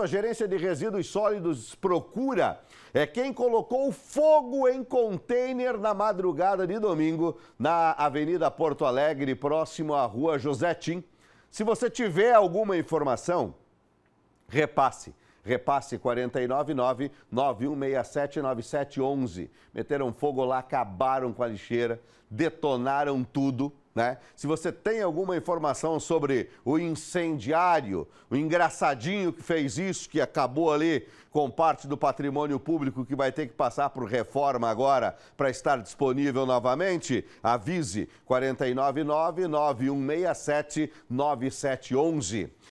A gerência de resíduos sólidos procura é quem colocou fogo em container na madrugada de domingo na Avenida Porto Alegre, próximo à Rua José Tim. Se você tiver alguma informação, repasse. Repasse 499-9167-9711. Meteram fogo lá, acabaram com a lixeira, detonaram tudo. Né? Se você tem alguma informação sobre o incendiário, o engraçadinho que fez isso, que acabou ali com parte do patrimônio público que vai ter que passar por reforma agora para estar disponível novamente, avise 499 9167 9711.